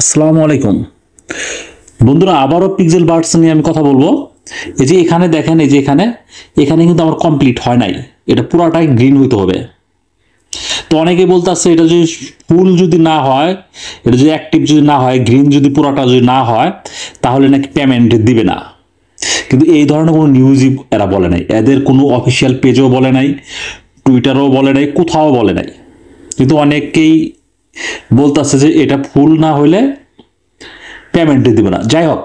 আসসালামু আলাইকুম বন্ধুরা আবারও পিক্সেল বার্ডস নিয়ে আমি কথা বলবো এই যে এখানে দেখেন এই যে এখানে এখানে কিন্তু আমার কমপ্লিট হয় নাই এটা পুরাটাই গ্রিন হইতে হবে তো অনেকে বলতেছে এটা যদি ফুল যদি না হয় এটা যদি অ্যাক্টিভ যদি না হয় গ্রিন যদি পুরাটা যদি না হয় তাহলে নাকি পেমেন্ট দিবে না কিন্তু এই ধরনের কোনো নিউজই এরা বলে নাই এদের কোনো অফিসিয়াল পেজও বলে নাই টুইটারও বলে নাই কোথাও বলে নাই কিন্তু অনেকেই বলতেছে যে এটা ফুল না হলে পেমেন্ট দিব না যাই হোক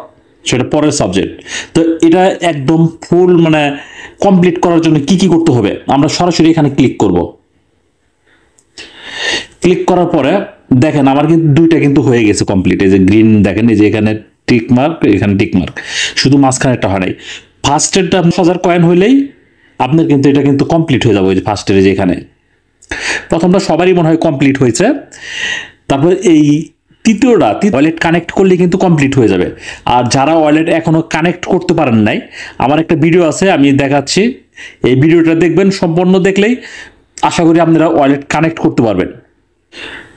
সেটা পরের সাবজেক্ট তো এটা একদম ফুল মানে কমপ্লিট করার জন্য কি কি করতে হবে আমরা সরাসরি এখানে ক্লিক করব ক্লিক করার পরে দেখেন আমার কিন্তু দুইটা কিন্তু হয়ে গেছে কমপ্লিট এই যে গ্রিন দেখেন এই যে এখানে টিক মার্ক এখানে টিক মার্ক শুধু মাঝখানে একটা হারাই ফার্স্টেরটা আপনি হাজার কয়েন হইলেই আপনার কিন্তু এটা কিন্তু কমপ্লিট হয়ে যাবে ওই যে ফার্স্টের যে এখানে প্রথমটা সবারই মনে হয় কমপ্লিট হয়েছে তারপর এই তৃতীয়টা ওয়ালেট কানেক্ট করলে কিন্তু কমপ্লিট হয়ে যাবে আর যারা ওয়ালেট এখনও কানেক্ট করতে পারেন নাই আমার একটা ভিডিও আছে আমি দেখাচ্ছি এই ভিডিওটা দেখবেন সম্পূর্ণ দেখলেই আশা করি আপনারা ওয়ালেট কানেক্ট করতে পারবেন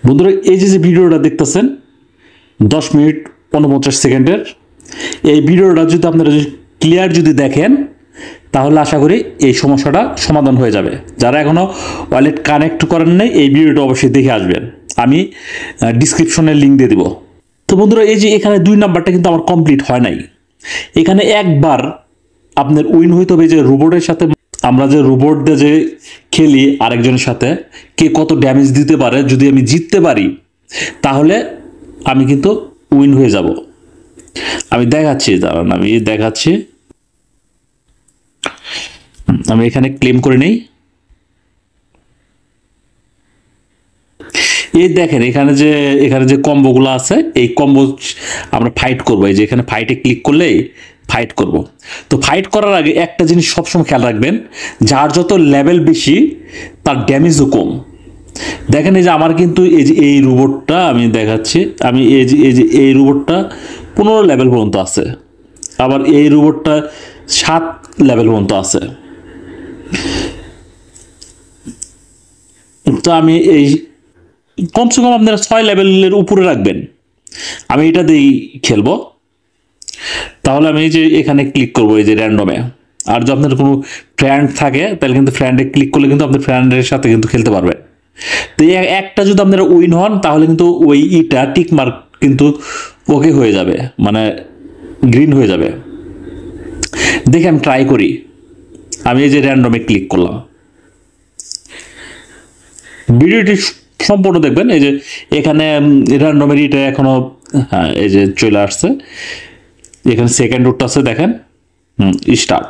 বন্ধুরা এই যে যে ভিডিওটা দেখতেছেন দশ মিনিট উনপঞ্চাশ সেকেন্ডের এই ভিডিওটা যদি আপনারা ক্লিয়ার যদি দেখেন তাহলে আশা করি এই সমস্যাটা সমাধান হয়ে যাবে যারা এখনও ওয়ালেট কানেক্ট করেন নাই এই ভিডিওটা অবশ্যই দেখে আসবেন আমি ডিসক্রিপশনে লিঙ্ক দিয়ে দেব তো বন্ধুরা এই যে এখানে দুই নাম্বারটা কিন্তু আমার কমপ্লিট হয় নাই এখানে একবার আপনার উইন হইতে হবে যে রোবটের সাথে আমরা যে রোবট দিয়ে যে খেলি আরেকজনের সাথে কে কত ড্যামেজ দিতে পারে যদি আমি জিততে পারি তাহলে আমি কিন্তু উইন হয়ে যাব আমি দেখাচ্ছি দাঁড়ান আমি দেখাচ্ছি আমি এখানে ক্লেম করে নেই এই দেখেন এখানে যে এখানে যে কম্বোগুলো আছে এই কম্বো আমরা ফাইট করবো এই যে এখানে ফাইটে ক্লিক করলেই ফাইট করব তো ফাইট করার আগে একটা জিনিস সবসময় খেয়াল রাখবেন যার যত লেভেল বেশি তার ড্যামেজও কম দেখেন এই যে আমার কিন্তু এই যে এই রোবটটা আমি দেখাচ্ছি আমি এই যে এই যে এই রোবটটা পনেরো লেভেল পর্যন্ত আছে আবার এই রোবটটা সাত লেভেল পর্যন্ত আছে তো আমি এই কমসে কম আপনারা ছয় লেভেলের উপরে রাখবেন আমি এটা দিয়েই খেলবো তাহলে আমি এই যে এখানে ক্লিক করব এই যে র্যান্ডমে আর যদি আপনার কোনো ফ্রেন্ড থাকে তাহলে কিন্তু ফ্রেন্ডে ক্লিক করলে কিন্তু আপনার ফ্রেন্ডের সাথে কিন্তু খেলতে পারবেন তো একটা যদি আপনারা উইন হন তাহলে কিন্তু ওই ইটা টিক মার্ক কিন্তু ওকে হয়ে যাবে মানে গ্রিন হয়ে যাবে দেখে আমি ট্রাই করি আমি এই যে র্যান্ডমে ক্লিক করলাম ভিডিওটি সম্পূর্ণ দেখবেন এই যে এখানে র্যান্ডমের এটা এখনও এই যে চলে আসছে এখানে সেকেন্ড রুটটা আছে দেখেন হুম স্টার্ট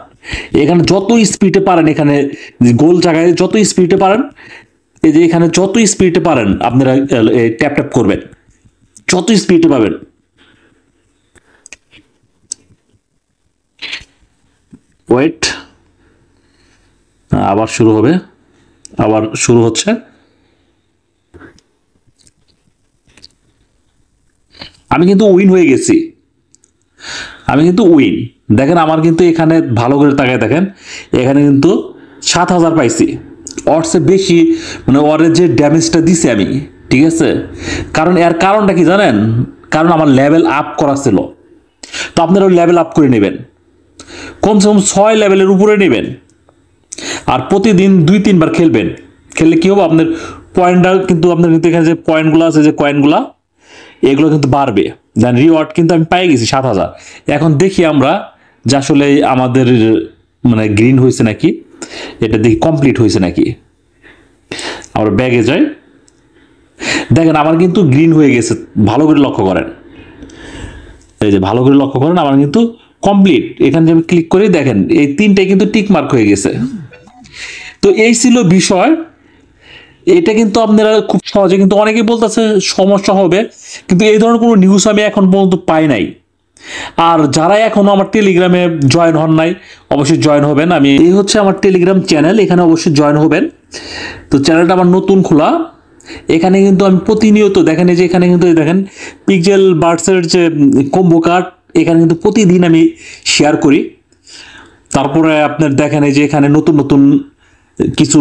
এখানে যত স্পিডে পারেন এখানে গোল জায়গায় যত স্পিডে পারেন এই যে এখানে যত স্পিডে পারেন আপনারা ট্যাপ ট্যাপ করবেন যত স্পিডে পাবেন ওয়েট হ্যাঁ, আবার শুরু হবে আবার শুরু হচ্ছে আমি কিন্তু উইন হয়ে গেছি আমি কিন্তু উইন দেখেন আমার কিন্তু এখানে ভালো করে তাকায় দেখেন এখানে কিন্তু সাত হাজার পাইছি অর্ডসে বেশি মানে অর্ডের যে ড্যামেজটা দিছি আমি ঠিক আছে কারণ এর কারণটা কি জানেন কারণ আমার লেভেল আপ করা ছিল তো আপনারা লেভেল আপ করে নেবেন কমসে কম ছয় লেভেলের উপরে নেবেন আর প্রতিদিন দুই তিনবার খেলবেন খেললে কী হবে আপনার পয়েন্টটা কিন্তু আপনার কিন্তু এখানে যে পয়েন্টগুলো আছে যে কয়েনগুলো এগুলো কিন্তু বাড়বে দেন রিওয়ার্ড কিন্তু আমি পাই গেছি সাত হাজার এখন দেখি আমরা যে আসলে আমাদের মানে গ্রিন হয়েছে নাকি এটা দেখি কমপ্লিট হয়েছে নাকি আমার ব্যাগে যাই দেখেন আমার কিন্তু গ্রিন হয়ে গেছে ভালো করে লক্ষ্য করেন এই যে ভালো করে লক্ষ্য করেন আমার কিন্তু কমপ্লিট এখানে আমি ক্লিক করে দেখেন এই তিনটাই কিন্তু টিক মার্ক হয়ে গেছে তো এই ছিল বিষয় এটা কিন্তু আপনারা খুব সহজে কিন্তু অনেকে বলতেছে সমস্যা হবে কিন্তু এই ধরনের কোনো নিউজ আমি এখন পর্যন্ত পাই নাই আর যারা এখনও আমার টেলিগ্রামে জয়েন হন নাই অবশ্যই জয়েন হবেন আমি এই হচ্ছে আমার টেলিগ্রাম চ্যানেল এখানে অবশ্যই জয়েন হবেন তো চ্যানেলটা আমার নতুন খোলা এখানে কিন্তু আমি প্রতিনিয়ত দেখেন যে এখানে কিন্তু দেখেন পিকজেল বার্ডসের যে কম্বো কার্ড এখানে কিন্তু প্রতিদিন আমি শেয়ার করি তারপরে আপনার দেখেন এই যে এখানে নতুন নতুন কিছু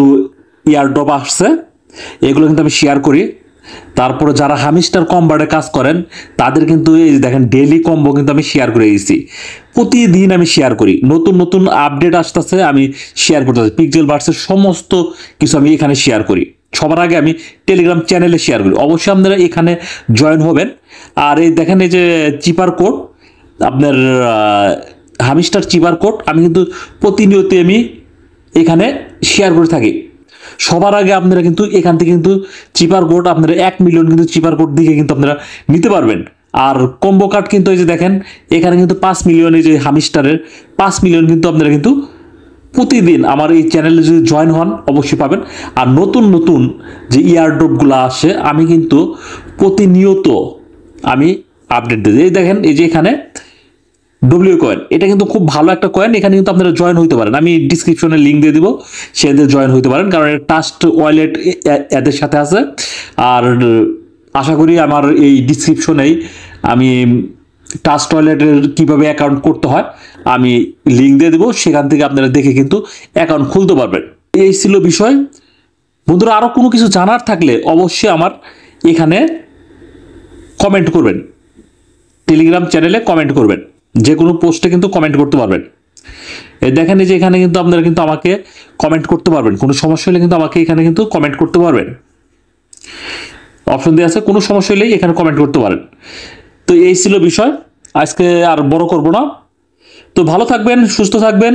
ইয়ারড্রপ আসছে এগুলো কিন্তু আমি শেয়ার করি তারপরে যারা হামিস্টার কম্বারে কাজ করেন তাদের কিন্তু এই দেখেন ডেলি কম্বো কিন্তু আমি শেয়ার করে দিয়েছি প্রতিদিন আমি শেয়ার করি নতুন নতুন আপডেট আসতেছে আমি শেয়ার করতে করতেছি পিকজেল বার্সের সমস্ত কিছু আমি এখানে শেয়ার করি সবার আগে আমি টেলিগ্রাম চ্যানেলে শেয়ার করি অবশ্যই আপনারা এখানে জয়েন হবেন আর এই দেখেন এই যে চিপার কোড আপনার হামিস্টার চিপার কোড আমি কিন্তু প্রতিনিয়ত আমি এখানে শেয়ার করে থাকি সবার আগে আপনারা কিন্তু এখান থেকে কিন্তু চিপার কোড আপনারা এক মিলিয়ন কিন্তু চিপার কোড দিকে কিন্তু আপনারা নিতে পারবেন আর কম্বো কার্ড কিন্তু এই যে দেখেন এখানে কিন্তু পাঁচ মিলিয়ন এই যে হামিস্টারের পাঁচ মিলিয়ন কিন্তু আপনারা কিন্তু প্রতিদিন আমার এই চ্যানেলে যদি জয়েন হন অবশ্যই পাবেন আর নতুন নতুন যে ড্রপগুলো e আসে আমি কিন্তু প্রতিনিয়ত আমি আপডেট দিই এই দেখেন এই যে এখানে ডব্লিউ কয়েন এটা কিন্তু খুব ভালো একটা কয়েন এখানে কিন্তু আপনারা জয়েন হইতে পারেন আমি ডিসক্রিপশনে লিঙ্ক দিয়ে দিব সেদের জয়েন হইতে পারেন কারণ এটা ট্রাস্ট ওয়ালেট এদের সাথে আছে আর আশা করি আমার এই ডিসক্রিপশনেই আমি টাস্ট টয়লেটের কীভাবে অ্যাকাউন্ট করতে হয় আমি লিঙ্ক দিয়ে দেবো সেখান থেকে আপনারা দেখে কিন্তু অ্যাকাউন্ট খুলতে পারবেন এই ছিল বিষয় বন্ধুরা আরও কোনো কিছু জানার থাকলে অবশ্যই আমার এখানে কমেন্ট করবেন টেলিগ্রাম চ্যানেলে কমেন্ট করবেন যে কোনো পোস্টে কিন্তু কমেন্ট করতে পারবেন দেখেন যে এখানে কিন্তু আপনারা কিন্তু আমাকে কমেন্ট করতে পারবেন কোনো সমস্যা হলে কিন্তু আমাকে এখানে কিন্তু কমেন্ট করতে পারবেন অপশন দেওয়া আছে কোনো সমস্যা হলেই এখানে কমেন্ট করতে পারেন তো এই ছিল বিষয় আজকে আর বড় করব না তো ভালো থাকবেন সুস্থ থাকবেন